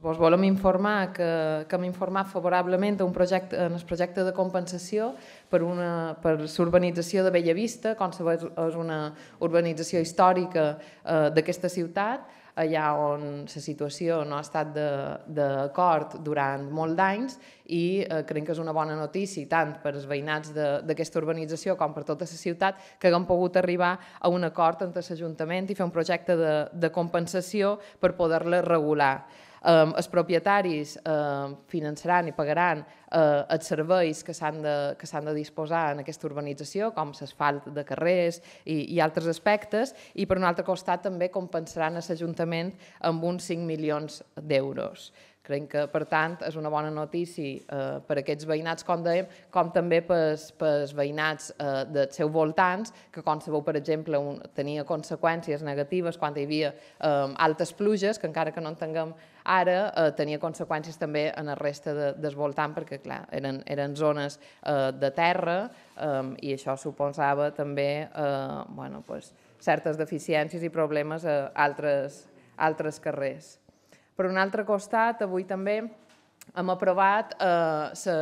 Vos volem informar que, que hem informat favorablement un projecte, en el projecte de compensació per, una, per l'urbanització de Bellavista, com sabeu és una urbanització històrica eh, d'aquesta ciutat, allà on la situació no ha estat d'acord durant molt d'anys i eh, crec que és una bona notícia tant per als veïnats d'aquesta urbanització com per tota la ciutat que haguem pogut arribar a un acord entre l'Ajuntament i fer un projecte de, de compensació per poder-la regular eh, els propietaris eh, finançaran i pagaran eh, els serveis que s'han de, que de disposar en aquesta urbanització, com s'asfalt de carrers i, i altres aspectes, i per un altre costat també compensaran a l'Ajuntament amb uns 5 milions d'euros. Crec que, per tant, és una bona notícia eh, per aquests veïnats, com dèiem, com també pels, pels veïnats eh, dels seus voltants, que, com sabeu, per exemple, un, tenia conseqüències negatives quan hi havia eh, altes pluges, que encara que no en tinguem ara eh, tenia conseqüències també en la resta de, desvoltant, perquè clar, eren, eren zones eh, de terra eh, i això suposava també eh, bueno, pues, certes deficiències i problemes a altres, altres carrers. Per un altre costat, avui també hem aprovat eh,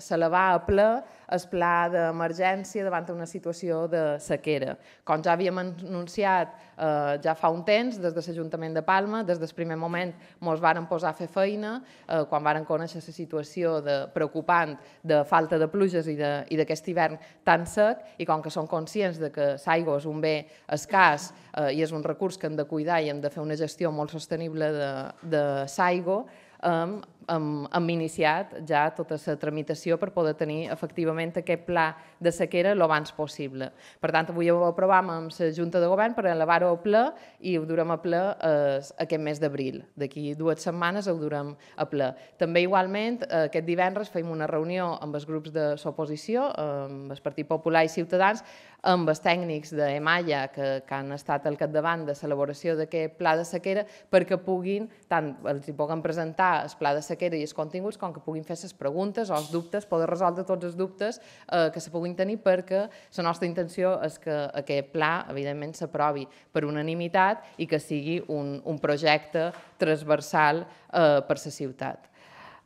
s'elevar a ple el pla d'emergència davant d'una situació de sequera. Com ja havíem anunciat eh, ja fa un temps, des de l'Ajuntament de Palma, des del primer moment ens varen posar a fer feina, eh, quan varen conèixer la situació de, preocupant de falta de pluges i d'aquest hivern tan sec, i com que són conscients de que l'aigua és un bé escàs eh, i és un recurs que hem de cuidar i hem de fer una gestió molt sostenible de, de l'aigua, hem hem, hem iniciat ja tota la tramitació per poder tenir efectivament aquest pla de sequera el abans possible. Per tant, avui ho aprovam amb la Junta de Govern per elevar-ho a ple i ho durem a ple eh, aquest mes d'abril. D'aquí dues setmanes ho durem a ple. També igualment, eh, aquest divendres fem una reunió amb els grups de l'oposició, eh, amb el Partit Popular i Ciutadans, amb els tècnics d'EMAIA que, que han estat al capdavant de l'elaboració d'aquest pla de sequera perquè puguin, tant els hi presentar el pla de sequera sequera i els continguts, com que puguin fer les preguntes o els dubtes, poder resoldre tots els dubtes eh, que se puguin tenir perquè la nostra intenció és que aquest pla, evidentment, s'aprovi per unanimitat i que sigui un, un projecte transversal eh, per la ciutat.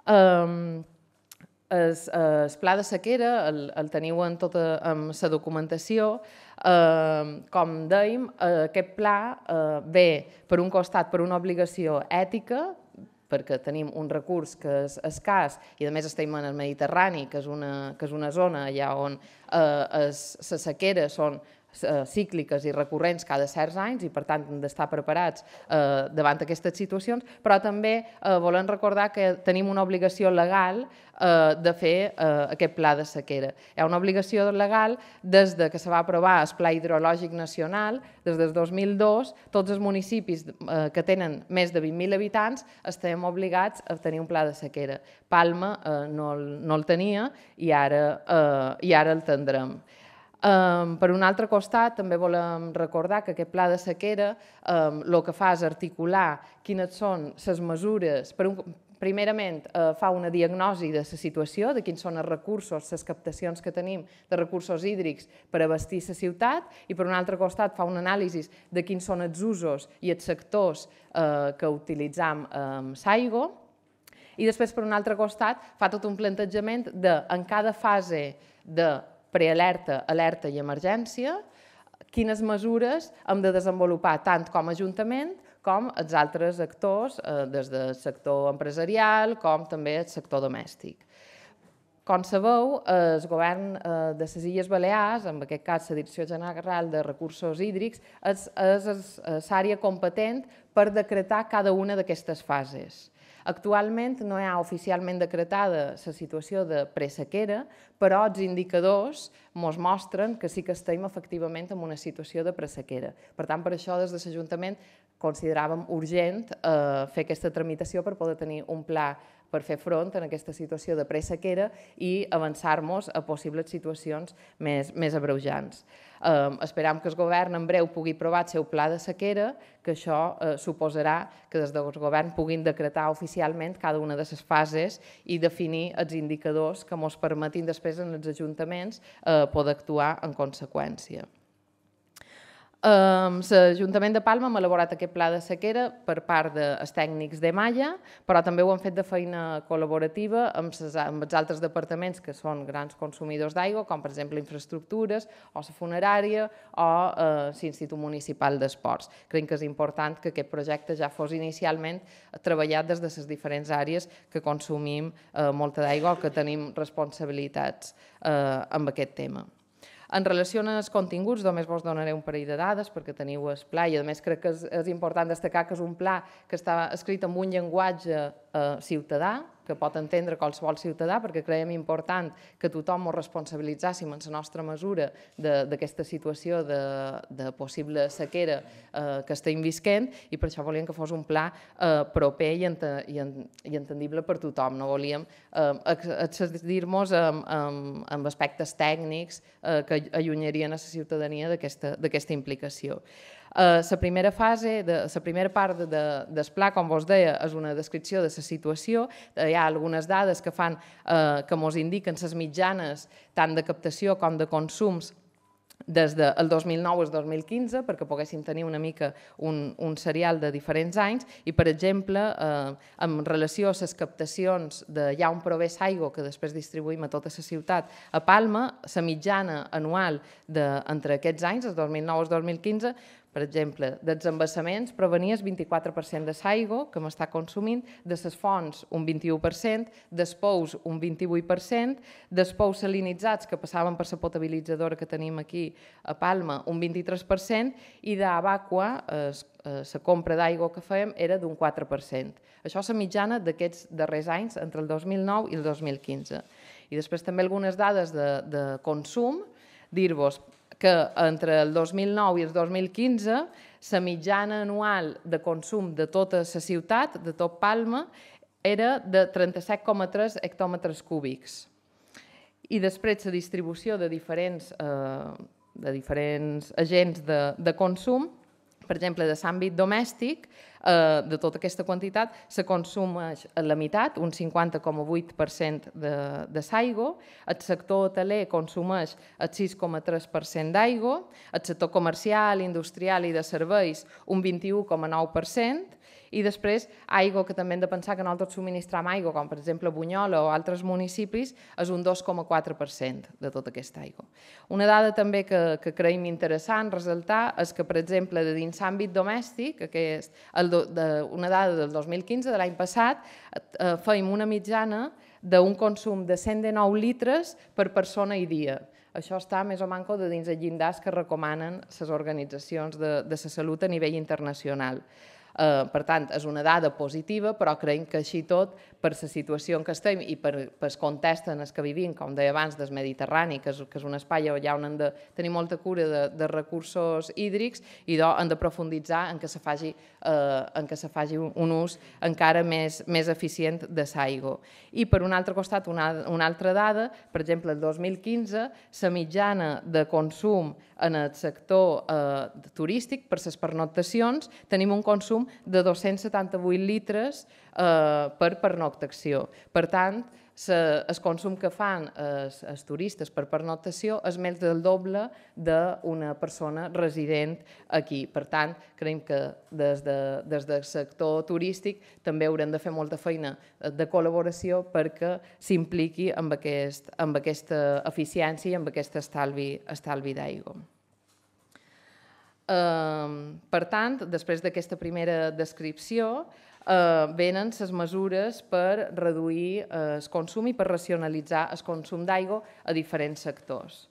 el, el pla de sequera el, el teniu en tota la documentació, com dèiem, aquest pla eh, ve, per un costat, per una obligació ètica perquè tenim un recurs que és escàs i a més estem en el Mediterrani, que és una, que és una zona allà on les eh, es, sequeres són Eh, cícliques i recurrents cada certs anys i per tant hem d'estar preparats eh, davant d'aquestes situacions, però també eh, volem recordar que tenim una obligació legal eh, de fer eh, aquest pla de sequera. Hi ha una obligació legal des de que se va aprovar el Pla Hidrològic Nacional, des del 2002, tots els municipis eh, que tenen més de 20.000 habitants estem obligats a tenir un pla de sequera. Palma eh, no, el, no el tenia i ara, eh, i ara el tindrem per un altre costat, també volem recordar que aquest pla de sequera el que fa és articular quines són les mesures, per un, primerament eh, fa una diagnosi de la situació, de quins són els recursos, les captacions que tenim de recursos hídrics per abastir la ciutat i per un altre costat fa un anàlisi de quins són els usos i els sectors eh, que utilitzam amb Saigo. l'aigua i després per un altre costat fa tot un plantejament de en cada fase de prealerta, alerta i emergència, quines mesures hem de desenvolupar tant com a Ajuntament com els altres actors, eh, des del sector empresarial com també el sector domèstic. Com sabeu, el govern eh, de les Illes Balears, en aquest cas la Direcció General de Recursos Hídrics, és l'àrea competent per decretar cada una d'aquestes fases. Actualment no hi ha oficialment decretada la situació de pressequera, però els indicadors ens mostren que sí que estem efectivament en una situació de pressequera. Per tant, per això des de l'Ajuntament consideràvem urgent eh, fer aquesta tramitació per poder tenir un pla per fer front en aquesta situació de pressequera i avançar-nos a possibles situacions més, més abreujants. Eh, esperam que el govern en breu pugui aprovar el seu pla de sequera, que això eh, suposarà que des del govern puguin decretar oficialment cada una de les fases i definir els indicadors que ens permetin després en els ajuntaments eh, poder actuar en conseqüència. L'Ajuntament de Palma hem elaborat aquest pla de sequera per part dels tècnics de Malla, però també ho han fet de feina col·laborativa amb, ses, amb els altres departaments que són grans consumidors d'aigua, com per exemple infraestructures, o la funerària, o eh, l'Institut Municipal d'Esports. Crec que és important que aquest projecte ja fos inicialment treballat des de les diferents àrees que consumim eh, molta d'aigua o que tenim responsabilitats eh, amb aquest tema. En relació als continguts, només vos donaré un parell de dades perquè teniu el pla i a més crec que és, és important destacar que és un pla que està escrit en un llenguatge eh, ciutadà, que pot entendre qualsevol ciutadà, perquè creiem important que tothom ens responsabilitzàssim en la nostra mesura d'aquesta situació de, de possible sequera eh, que estem visquent, i per això volíem que fos un pla eh, proper i, ent i, en i entendible per tothom. No volíem eh, accedir-nos amb, amb, amb aspectes tècnics eh, que allunyarien a la ciutadania d'aquesta implicació. La eh, primera fase, la primera part de, de, del pla, com vos deia, és una descripció de la situació. Eh, hi ha algunes dades que fan eh, que ens indiquen les mitjanes tant de captació com de consums des del 2009 al 2015 perquè poguéssim tenir una mica un, un serial de diferents anys i, per exemple, eh, en relació a les captacions de hi ha un prové s'aigua que després distribuïm a tota la ciutat, a Palma, la mitjana anual de, entre aquests anys, el 2009 al 2015, per exemple, dels desembassaments provenies 24% de saigo, que m'està consumint, de ses fonts un 21%, d'espous un 28%, d'espous salinitzats que passaven per la potabilitzadora que tenim aquí a Palma un 23% i d'abacua, la compra d'aigua que fèiem era d'un 4%. Això és la mitjana d'aquests darrers anys, entre el 2009 i el 2015. I després també algunes dades de, de consum, dir-vos, que entre el 2009 i el 2015 la mitjana anual de consum de tota la ciutat, de tot Palma, era de 37,3 hectòmetres cúbics. I després la distribució de diferents, eh, de diferents agents de, de consum, per exemple, de l'àmbit domèstic, eh, de tota aquesta quantitat se consumeix la meitat, un 50,8% de, de saigo, el sector hoteler consumeix el 6,3% d'aigua, el sector comercial, industrial i de serveis un 21,9%, i després, aigua, que també hem de pensar que nosaltres subministram aigua, com per exemple Bunyola o altres municipis, és un 2,4% de tota aquesta aigua. Una dada també que, que creiem interessant resaltar és que, per exemple, de dins l'àmbit domèstic, que és el d'una de, una dada del 2015, de l'any passat, eh, fèiem una mitjana d'un consum de 109 litres per persona i dia. Això està més o manco de dins els llindars que recomanen les organitzacions de, de la salut a nivell internacional. Eh, per tant, és una dada positiva, però creiem que així tot, per la situació en què estem i per, per el context en què que vivim, com deia abans, del Mediterrani, que és, que és un espai allà on hem de tenir molta cura de, de recursos hídrics i do, hem de profunditzar en que se faci, eh, en que se faci un ús encara més, més eficient de l'aigua. I per un altre costat, una, una altra dada, per exemple, el 2015, la mitjana de consum en el sector eh, turístic per les pernotacions, tenim un consum de 278 litres eh, per pernoctació. Per tant, se, el consum que fan els, turistes per pernoctació és més del doble d'una persona resident aquí. Per tant, creiem que des, de, des del sector turístic també haurem de fer molta feina de col·laboració perquè s'impliqui amb, aquest, amb aquesta eficiència i amb aquest estalvi, estalvi d'aigua. Ehm, per tant, després d'aquesta primera descripció, eh, venen les mesures per reduir el eh, consum i per racionalitzar el consum d'aigua a diferents sectors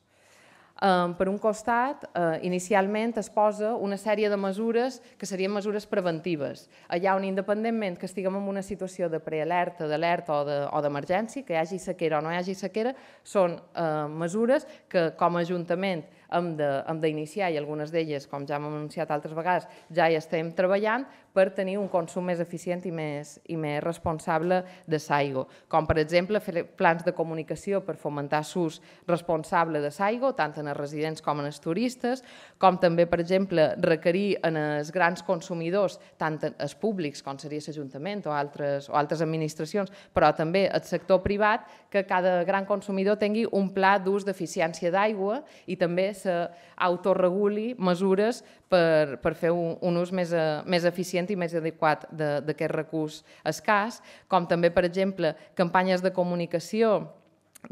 per un costat, eh, inicialment es posa una sèrie de mesures que serien mesures preventives. Allà on independentment que estiguem en una situació de prealerta, d'alerta o d'emergència, que hi hagi sequera o no hi hagi sequera, són eh, mesures que com a Ajuntament hem d'iniciar i algunes d'elles, com ja hem anunciat altres vegades, ja hi estem treballant, per tenir un consum més eficient i més, i més responsable de saigo. com per exemple fer plans de comunicació per fomentar l'ús responsable de saigo, tant en els residents com en els turistes, com també, per exemple, requerir en els grans consumidors, tant els públics com seria l'Ajuntament o altres, o altres administracions, però també el sector privat, que cada gran consumidor tingui un pla d'ús d'eficiència d'aigua i també s'autoreguli mesures per, per fer un, un ús més, a, eh, més eficient i més adequat d'aquest recurs escàs, com també, per exemple, campanyes de comunicació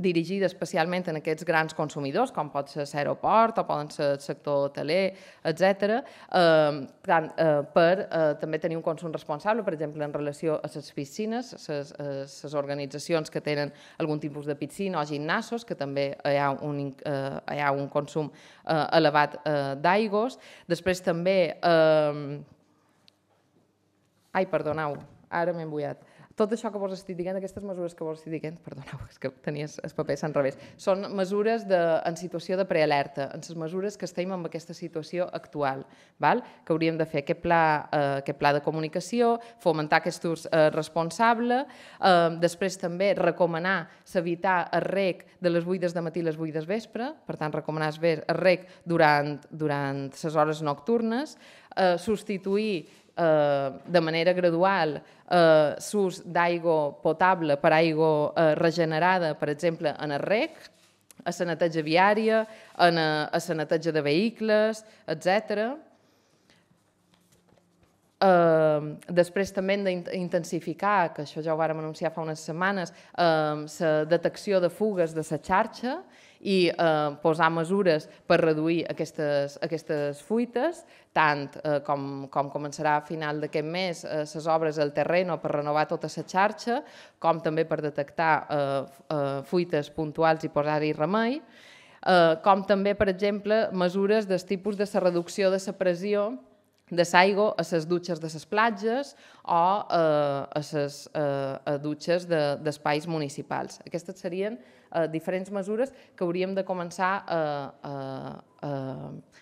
dirigida especialment en aquests grans consumidors, com pot ser l'aeroport o poden ser el sector hoteler, etc. Eh, tant, eh, per eh, també tenir un consum responsable, per exemple, en relació a les piscines, les organitzacions que tenen algun tipus de piscina o gimnasos, que també hi ha un, eh, hi ha un consum eh, elevat eh, d'aigües. Després també... Eh, ai, perdoneu, ara m'he embullat. Tot això que vos estic dient, aquestes mesures que vos estic dient, perdoneu, és que tenies el paper al revés, són mesures de, en situació de prealerta, en les mesures que estem en aquesta situació actual, val? que hauríem de fer aquest pla, eh, aquest pla de comunicació, fomentar aquest ús eh, responsable, eh, després també recomanar s'evitar el rec de les buides de matí i les buides vespre, per tant recomanar el rec durant, durant les hores nocturnes, eh, substituir eh, de manera gradual eh, s'ús d'aigua potable per aigua eh, regenerada, per exemple, en el rec, a la neteja viària, en eh, a, a la neteja de vehicles, etcètera Ehm, després també hem d'intensificar, que això ja ho vàrem anunciar fa unes setmanes, la ehm, detecció de fugues de la xarxa i ehm, posar mesures per reduir aquestes, aquestes fuites, tant eh, com, com començarà a final d'aquest mes les eh, obres al terreno per renovar tota la xarxa, com també per detectar eh, fuites puntuals i posar-hi remei, com també, per exemple, mesures del tipus de la reducció de la pressió de l'aigua a les dutxes de les platges o eh, a les eh, dutxes d'espais de, municipals. Aquestes serien eh, diferents mesures que hauríem de començar a, a, a,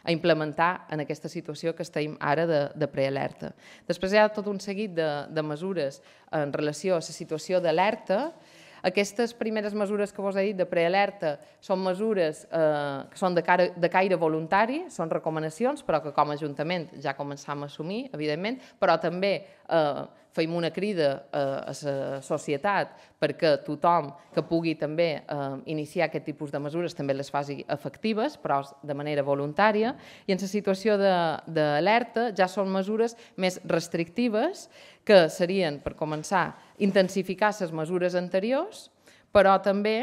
a implementar en aquesta situació que estem ara de, de prealerta. Després hi ha tot un seguit de, de mesures en relació a la situació d'alerta, aquestes primeres mesures que vos he dit de prealerta són mesures eh, que són de, cara, de caire voluntari, són recomanacions, però que com a Ajuntament ja començam a assumir, evidentment, però també eh, fem una crida a la societat perquè tothom que pugui també eh, iniciar aquest tipus de mesures també les faci efectives, però de manera voluntària, i en la situació d'alerta ja són mesures més restrictives que serien, per començar, intensificar les mesures anteriors, però també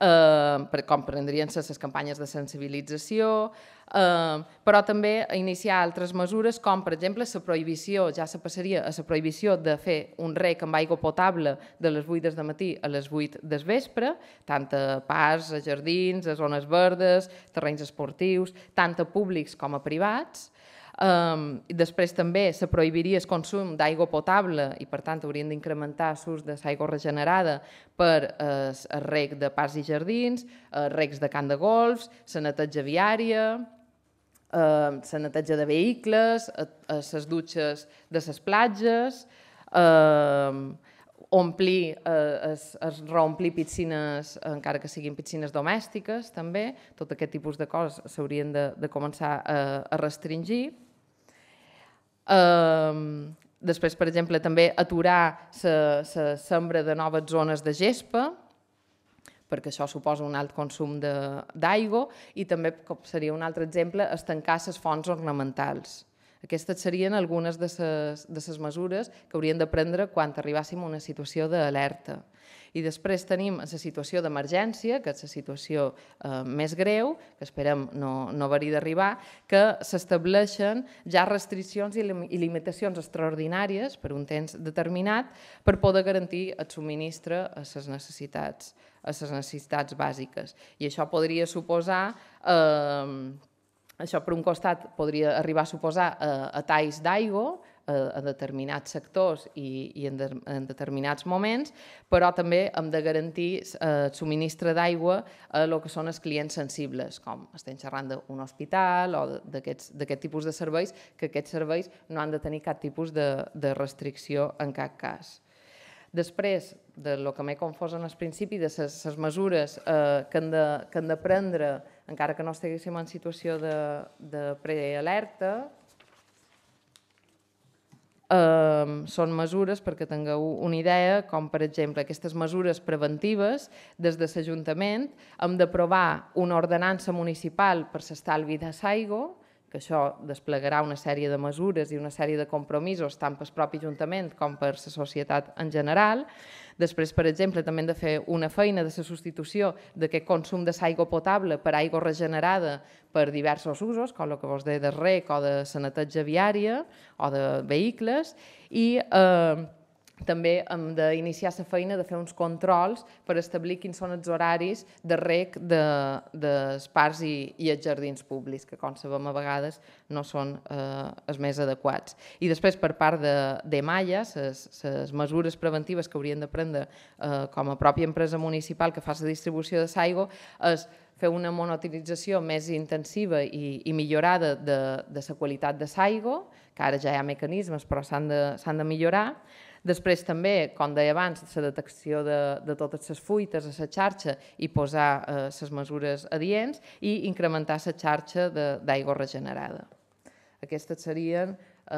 eh, com prendrien les campanyes de sensibilització, eh, però també a iniciar altres mesures com, per exemple, la prohibició, ja se passaria a la prohibició de fer un rec amb aigua potable de les 8 de matí a les 8 del vespre, tant a parcs, a jardins, a zones verdes, terrenys esportius, tant a públics com a privats, Um, i després també se prohibiria el consum d'aigua potable i per tant haurien d'incrementar l'ús de l'aigua regenerada per eh, el rec de parcs i jardins, eh, recs de camp de golfs, la neteja viària, eh, la neteja de vehicles, les eh, eh, dutxes de les platges, eh, omplir, eh, es, es reomplir piscines, encara que siguin piscines domèstiques també, tot aquest tipus de coses s'haurien de, de començar a, eh, a restringir. Eh, després, per exemple, també aturar la sembra de noves zones de gespa, perquè això suposa un alt consum d'aigua, i també, com seria un altre exemple, estancar les fonts ornamentals. Aquestes serien algunes de les mesures que hauríem de prendre quan arribàssim a una situació d'alerta. I després tenim la situació d'emergència, que és la situació eh, més greu, que esperem no, no hi d'arribar, que s'estableixen ja restriccions i, limitacions extraordinàries per un temps determinat per poder garantir el subministre a les necessitats, a les necessitats bàsiques. I això podria suposar eh, això per un costat podria arribar a suposar eh, a talls d'aigua, a, eh, a determinats sectors i, i en, de, en determinats moments, però també hem de garantir el eh, subministre d'aigua a el que són els clients sensibles, com estem xerrant d'un hospital o d'aquest tipus de serveis, que aquests serveis no han de tenir cap tipus de, de restricció en cap cas. Després, de lo que m'he confós en el principi, de les mesures eh, que, han de, que han de prendre, encara que no estiguéssim en situació de, de prealerta, eh, són mesures, perquè tingueu una idea, com per exemple aquestes mesures preventives, des de l'Ajuntament hem d'aprovar una ordenança municipal per s'estalvi de Saigo, que això desplegarà una sèrie de mesures i una sèrie de compromisos tant pel propi Ajuntament com per la societat en general. Després, per exemple, també hem de fer una feina de la substitució d'aquest consum de l'aigua potable per aigua regenerada per diversos usos, com el que vos deia de rec o de sanatatge viària o de vehicles, i eh, també hem d'iniciar la feina de fer uns controls per establir quins són els horaris de rec de, de parcs i, i els jardins públics, que com sabem a vegades no són eh, els més adequats. I després per part de, de Maia, les mesures preventives que haurien de prendre eh, com a pròpia empresa municipal que fa la distribució de Saigo és fer una monotilització més intensiva i, i millorada de, de la qualitat de Saigo, que ara ja hi ha mecanismes però s'han de, de millorar, Després també, com deia abans, la detecció de, de totes les fuites a la xarxa i posar eh, les eh, mesures adients i incrementar la xarxa d'aigua regenerada. Aquestes serien eh,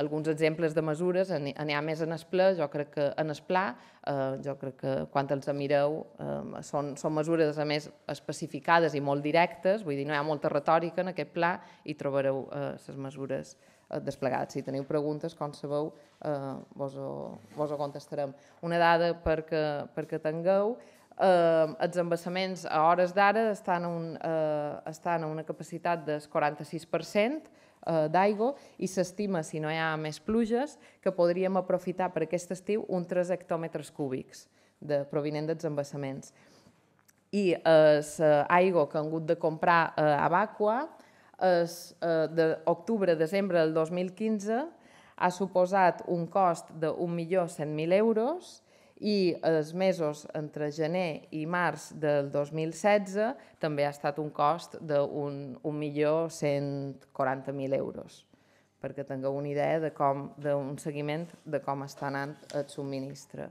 alguns exemples de mesures, n'hi ha més en el pla, jo crec que en el pla, eh, jo crec que quan els mireu eh, són, són mesures a més especificades i molt directes, vull dir, no hi ha molta retòrica en aquest pla i trobareu eh, les mesures Eh, desplegats. Si teniu preguntes, com sabeu, eh, vos, ho, vos ho contestarem. Una dada perquè, perquè tingueu, eh, els embassaments a hores d'ara estan, a un, eh, estan a una capacitat del 46%, eh, d'aigua i s'estima, si no hi ha més pluges, que podríem aprofitar per aquest estiu un 3 hectòmetres cúbics de, provinent dels embassaments. I l'aigua eh, que han hagut de comprar eh, a Vacua és eh, d'octubre-desembre del 2015, ha suposat un cost de 1.100.000 euros i els mesos entre gener i març del 2016 també ha estat un cost de 1.140.000 euros perquè tingueu una idea de com d'un seguiment de com està anant el subministre.